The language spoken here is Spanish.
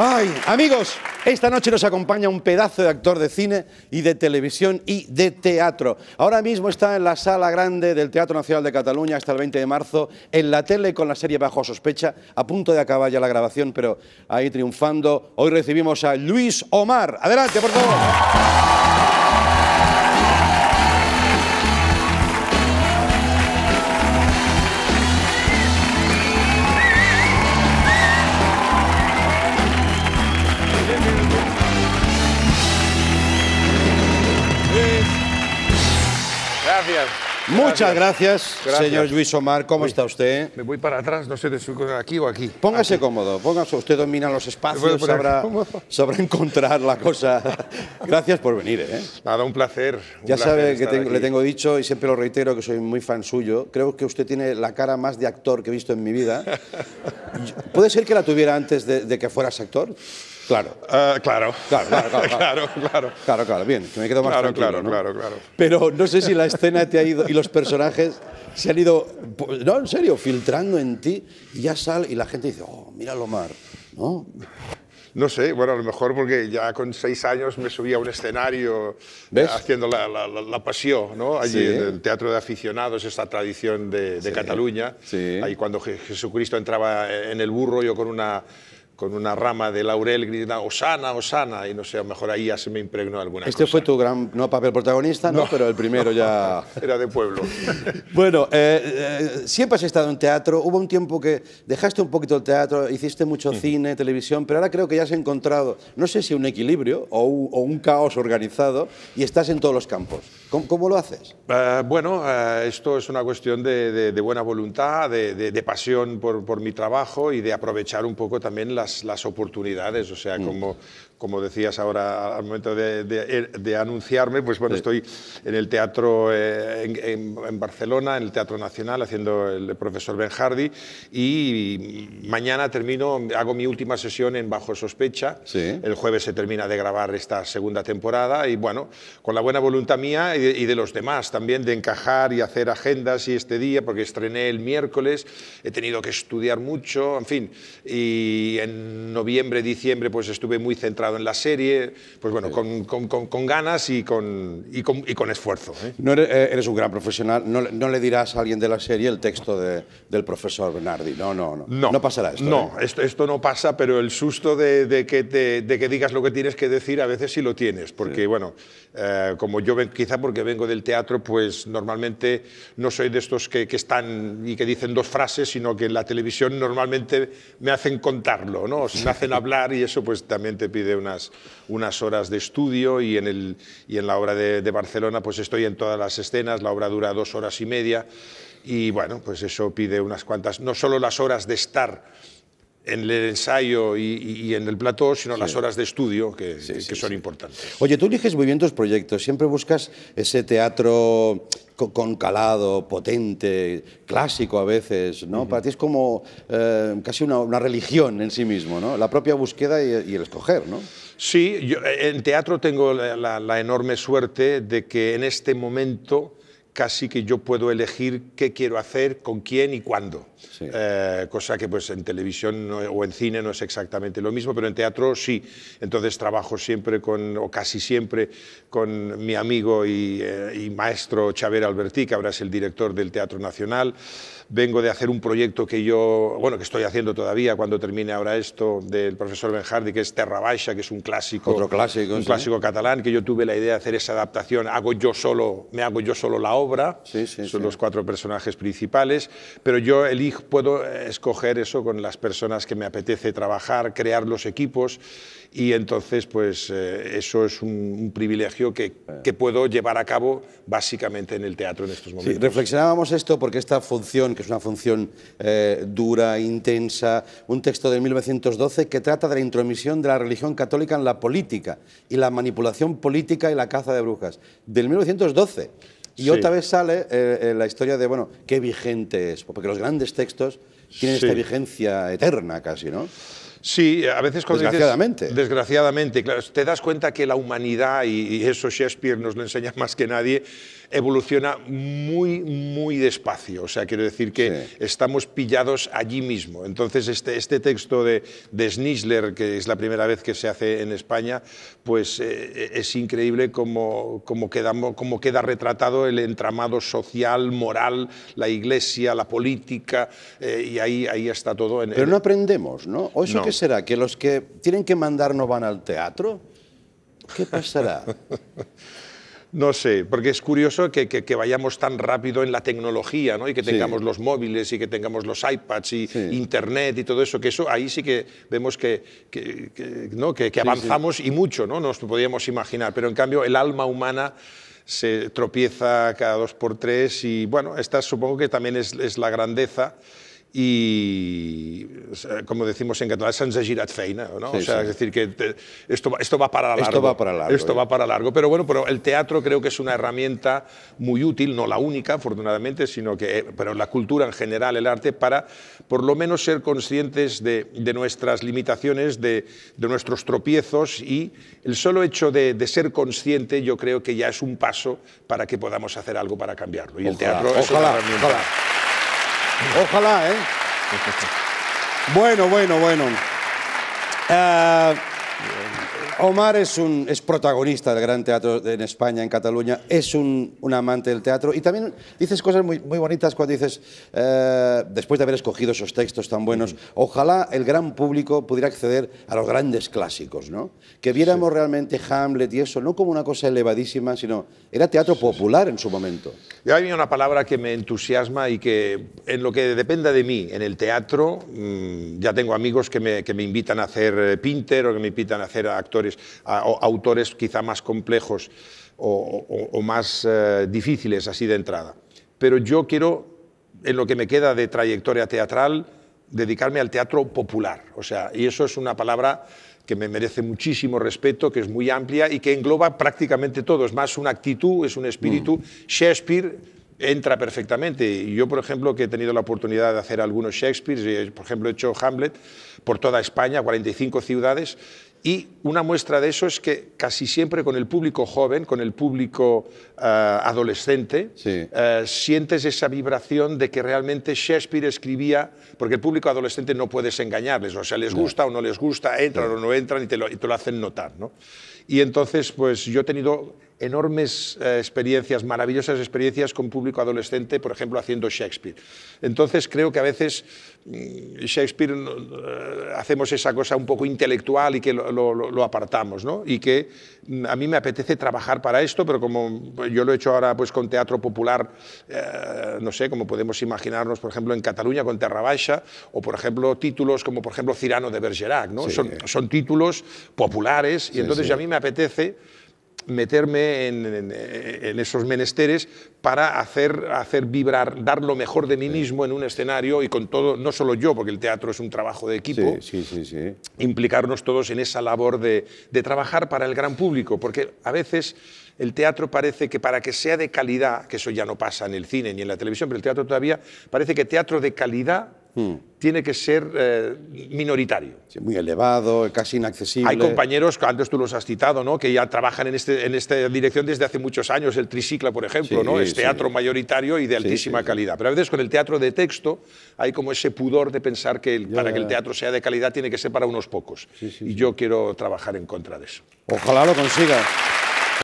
Ay, amigos, esta noche nos acompaña un pedazo de actor de cine y de televisión y de teatro. Ahora mismo está en la sala grande del Teatro Nacional de Cataluña hasta el 20 de marzo, en la tele con la serie Bajo Sospecha, a punto de acabar ya la grabación, pero ahí triunfando. Hoy recibimos a Luis Omar. Adelante, por favor. Muchas gracias, señor Luis Omar. ¿Cómo está usted? Me voy para atrás, no sé de su aquí o aquí. Póngase cómodo, póngase. Usted domina los espacios, sabrá, encontrar la cosa. gracias por venir, ¿eh? Nada, un placer. ya sabe que le tengo dicho, y siempre lo reitero, que soy muy fan suyo. Creo que usted tiene la cara más de actor que he visto en mi vida. ¿Puede ser que la tuviera antes de, de que fueras actor? Ah, claro. claro. Claro, claro, claro, claro, claro, claro, claro, bien, que me quedo más claro, tranquilo, claro, claro, claro. Pero no sé si la escena te ha ido y los personajes se han ido, pues, no, en serio, filtrando en ti y ya sale y la gente dice, oh, mira lo ¿no? No sé, bueno, a lo mejor porque ya con seis años me subí a un escenario eh, haciendo la, pasión, ¿no? Allí en el Teatro de Aficionados, esta tradición de, Cataluña. Ahí cuando Jesucristo entraba en el burro, yo con una con una rama de laurel gritando... Osana, Osana, y no sé, a lo mejor ahí ya se me impregnó alguna este cosa. Este fue tu gran, no papel protagonista, ¿no? pero el primero ya... Era de pueblo. bueno, eh, eh, siempre has estado en teatro, hubo un tiempo que dejaste un poquito el teatro, hiciste mucho cine, televisión, pero ahora creo que ya has encontrado, no sé si un equilibrio o un, caos organizado, y estás en todos los campos. ¿Cómo, lo haces? Eh, bueno, esto es una cuestión de, buena voluntad, de, pasión por, por mi trabajo y de aprovechar un poco también las las, oportunidades. O sea, mm. como, como decías ahora al momento de, eh, anunciarme, pues bueno, estoy en el teatro eh, en, Barcelona, en el Teatro Nacional, haciendo el profesor Benjardi, y mañana termino, hago mi última sesión en Bajo Sospecha. El jueves se termina de grabar esta segunda temporada, y bueno, con la buena voluntad mía y de, y de los demás también, de encajar y hacer agendas, y este día, porque estrené el miércoles, he tenido que estudiar mucho, en fin, y en noviembre, diciembre, pues estuve muy centrado en la serie, pues bueno, con, ganas y con, y con, esfuerzo. ¿eh? No eh, eres, un gran profesional, no, le dirás a alguien de la serie el texto del profesor Bernardi, no, no, no. No, pasará esto. No, ¿eh? esto, esto no pasa, pero el susto de, que de que digas lo que tienes que decir a veces sí lo tienes, porque bueno, como yo quizá porque vengo del teatro, pues normalmente no soy de estos que, que están y que dicen dos frases, sino que en la televisión normalmente me hacen contarlo. ¿no? hacen hablar y eso pues también te pide unas, unas horas de estudio y en, el, y en la obra de, de Barcelona pues estoy en todas las escenas, la obra dura dos horas y media y bueno, pues eso pide unas cuantas, no solo las horas de estar en el ensayo y, en el plató, sino las horas de estudio que, son importantes. Oye, tú eliges muy bien tus proyectos, siempre buscas ese teatro con calado, potente, clásico a veces, ¿no? Para ti es como eh, casi una, religión en sí mismo, ¿no? La propia búsqueda y, el escoger, ¿no? Sí, yo, en teatro tengo la, enorme suerte de que en este momento casi que yo puedo elegir qué quiero hacer, con quién y cuándo. Eh, cosa que pues en televisión o en cine no es exactamente lo mismo, pero en teatro sí. Entonces trabajo siempre con, o casi siempre, con mi amigo eh, y, maestro Xavier Albertí, que ahora es el director del Teatro Nacional. Vengo de hacer un proyecto que yo, bueno, que estoy haciendo todavía cuando termine ahora esto, del profesor Benjardi, que es Terra Baixa, que es un clásico. clásico. Un clásico catalán, que yo tuve la idea de hacer esa adaptación. Hago yo solo, me hago yo solo la obra son los cuatro personajes principales, pero yo elijo, puedo eh, escoger eso con las personas que me apetece trabajar, crear los equipos y entonces pues eh, eso es un, privilegio que, eh. que, puedo llevar a cabo básicamente en el teatro en estos momentos. Sí, reflexionábamos esto porque esta función, que es una función dura, intensa, un texto de 1912 que trata de la intromisión de la religión católica en la política y la manipulación política y la caza de brujas, del 1912. Y otra vez sale eh, eh, la historia de, bueno, qué vigente es, porque los grandes textos tienen esta vigencia eterna casi, ¿no? Sí, a veces cuando desgraciadamente. desgraciadamente, claro, te das cuenta que la humanidad, y, y eso Shakespeare nos lo enseña más que nadie, evoluciona muy, muy despacio. O sea, quiero decir que estamos pillados allí mismo. Entonces, este, este texto de, de Schnitzler, que es la primera vez que se hace en España, pues eh, eh, es increíble cómo, queda retratado el entramado social, moral, la iglesia, la política, eh, y ahí, ahí está todo. Pero no aprendemos, ¿no? ¿O eso qué será? ¿Que los que tienen que mandar no van al teatro? ¿Qué pasará? No sé, porque es curioso que, vayamos tan rápido en la tecnología, ¿no? Y que tengamos los móviles y que tengamos los iPads y Internet y todo eso, que eso ahí sí que vemos que, que avanzamos y mucho, ¿no? Nos podíamos imaginar, pero en cambio el alma humana se tropieza cada dos por tres y bueno, esta supongo que también es la grandeza y, como decimos en catalán, se'ns girat feina, no? o sea, es decir, que esto, esto va para largo. Esto va para largo. Esto va eh. para largo. Pero bueno, pero el teatro creo que es una herramienta muy útil, no la única, afortunadamente, sino que, eh, pero la cultura en general, el arte, para por lo menos ser conscientes de, nuestras limitaciones, de, de, nuestros tropiezos y el solo hecho de, ser consciente yo creo que ya es un paso para que podamos hacer algo para cambiarlo. Y el teatro es una herramienta. Ojalá, ¿eh? Bueno, bueno, bueno. Eh, Omar es, un, es protagonista del gran teatro en España, en Cataluña, es un, amante del teatro y también dices cosas muy, bonitas cuando dices, eh, después de haber escogido esos textos tan buenos, ojalá el gran público pudiera acceder a los grandes clásicos, ¿no? Que viéramos realmente Hamlet y eso, no como una cosa elevadísima, sino era teatro popular en su momento. Yo hay una palabra que me entusiasma y que en lo que dependa de mí, en el teatro, mm, ya tengo amigos que me, invitan a hacer eh, Pinter o que me invitan a hacer actores, o autores quizá más complejos o, más eh, difíciles así de entrada. Pero yo quiero, en lo que me queda de trayectoria teatral, dedicarme al teatro popular. O sea, y eso es una palabra que me merece muchísimo respeto, que es muy amplia y que engloba prácticamente todo. Es más una actitud, es un espíritu. Mm. Shakespeare entra perfectamente. Yo, por ejemplo, que he tenido la oportunidad de hacer algunos Shakespeare, eh, por ejemplo, he hecho Hamlet por toda España, 45 ciudades, y una muestra de eso es que casi siempre con el público joven, con el público eh, adolescente, eh, sientes esa vibración de que realmente Shakespeare escribía, porque el público adolescente no puedes engañarles, o sea, les gusta o no les gusta, entran o no entran y te lo, hacen notar. ¿no? Y entonces, pues yo he tenido enormes eh, experiencias, maravillosas experiencias con público adolescente, por ejemplo, haciendo Shakespeare. Entonces creo que a veces mm, Shakespeare eh, hacemos esa cosa un poco intelectual y que lo, apartamos, ¿no? Y que mm, a mí me apetece trabajar para esto, pero como yo lo he hecho ahora pues con teatro popular, eh, no sé, como podemos imaginarnos, por ejemplo, en Cataluña con Terra Baixa, o por ejemplo títulos como por ejemplo Cirano de Bergerac, ¿no? Son, títulos populares y entonces a mí me apetece meterme en, esos menesteres para hacer, hacer vibrar, dar lo mejor de mí mismo en un escenario y con todo, no solo yo, porque el teatro es un trabajo de equipo, implicarnos todos en esa labor de trabajar para el gran público, porque a veces el teatro parece que para que sea de calidad, que eso ya no pasa en el cine ni en la televisión, pero el teatro todavía parece que teatro de calidad Hmm. tiene que ser eh, minoritario. Sí, muy elevado, casi inaccesible. Hay compañeros, antes tú los has citado, ¿no? que ya trabajan en, este, en esta dirección desde hace muchos años, el tricicla, por ejemplo, ¿no? es teatro mayoritario y de altísima calidad. Pero a veces con el teatro de texto hay como ese pudor de pensar que para que el teatro sea de calidad tiene que ser para unos pocos. y yo quiero trabajar en contra de eso. Ojalá lo consigas.